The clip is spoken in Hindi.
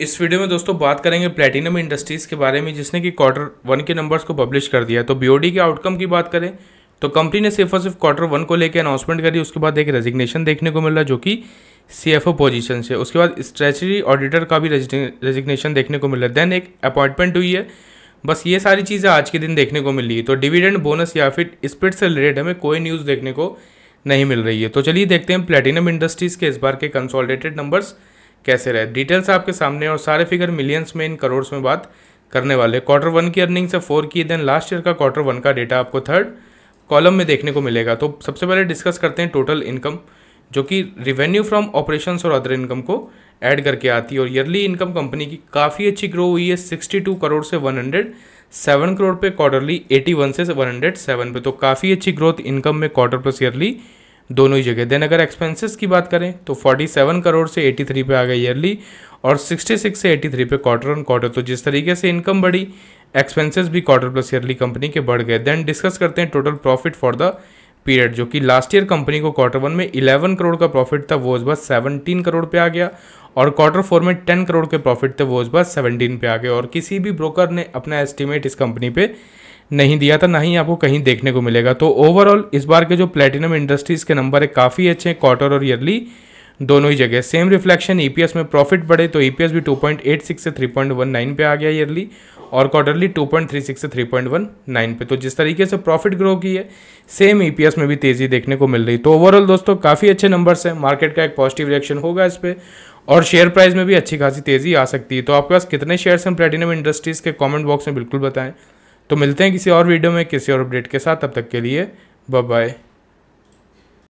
इस वीडियो में दोस्तों बात करेंगे प्लेटिनम इंडस्ट्रीज़ के बारे में जिसने कि क्वार्टर वन के नंबर्स को पब्लिश कर दिया तो बीओडी के आउटकम की बात करें तो कंपनी ने सिर्फ और सिर्फ क्वार्टर वन को लेकर अनाउंसमेंट करी उसके बाद एक रेजिग्नेशन देखने को मिला जो कि सी एफ ओ पोजिशन से उसके बाद स्ट्रेचरी ऑडिटर का भी रेजिग्नेशन देखने को मिला है देन एक अपॉइंटमेंट हुई है बस ये सारी चीज़ें आज के दिन देखने को मिल रही है तो डिविडेंड बोनस या फिर स्पिट से रिलेटेड हमें कोई न्यूज़ देखने को नहीं मिल रही है तो चलिए देखते हैं प्लेटिनम इंडस्ट्रीज़ के इस बार के कंसोलिडेटेड नंबर्स कैसे रहे डिटेल्स आपके सामने और सारे फिगर मिलियंस में इन करोड़ में बात करने वाले क्वार्टर वन की अर्निंग से फोर की देन लास्ट ईयर का क्वार्टर वन का डेटा आपको थर्ड कॉलम में देखने को मिलेगा तो सबसे पहले डिस्कस करते हैं टोटल इनकम जो कि रिवेन्यू फ्रॉम ऑपरेशन और अदर इनकम को ऐड करके आती है और ईयरली इनकम कंपनी की काफ़ी अच्छी ग्रो हुई है 62 करोड़ से 107 करोड़ पे क्वार्टरली 81 से 107 पे तो काफ़ी अच्छी ग्रोथ इनकम में क्वार्टर प्लस ईयरली दोनों ही जगह देन अगर एक्सपेंसेस की बात करें तो 47 करोड़ से 83 पे आ गए ईयरली और 66 से 83 पे क्वार्टर ऑन क्वार्टर तो जिस तरीके से इनकम बढ़ी एक्सपेंसेस भी क्वार्टर प्लस ईयरली कंपनी के बढ़ गए देन डिस्कस करते हैं total profit for the period जो कि लास्ट ईयर कंपनी को क्वार्टर वन में इलेवन करोड़ का प्रॉफिट था वो इस बार सेवनटीन करोड़ पे आ गया और क्वार्टर फोर में टेन करोड़ के प्रॉफिट थे वो इस बार सेवनटीन पे आ गए और किसी भी ब्रोकर ने अपना एस्टिमेट इस कंपनी पे नहीं दिया था ना ही आपको कहीं देखने को मिलेगा तो ओवरऑल इस बार के जो प्लेटिनम इंडस्ट्रीज़ के नंबर है काफ़ी अच्छे हैं क्वार्टर और ईयरली दोनों ही जगह सेम रिफ्लेक्शन ईपीएस में प्रॉफिट बढ़े तो ईपीएस e भी 2.86 से 3.19 पे आ गया ईयरली और क्वार्टरली 2.36 से 3.19 पे तो जिस तरीके से प्रॉफिट ग्रो की है सेम ईपीएस e में भी तेज़ी देखने को मिल रही तो ओवरऑल दोस्तों काफ़ी अच्छे नंबर्स हैं मार्केट का एक पॉजिटिव रिएक्शन होगा इस पर और शेयर प्राइस में भी अच्छी खासी तेज़ी आ सकती है तो आपके पास कितने शेयर्स हैं प्लेटिनम इंडस्ट्रीज़ के कॉमेंट बॉक्स में बिल्कुल बताएँ तो मिलते हैं किसी और वीडियो में किसी और अपडेट के साथ अब तक के लिए बाय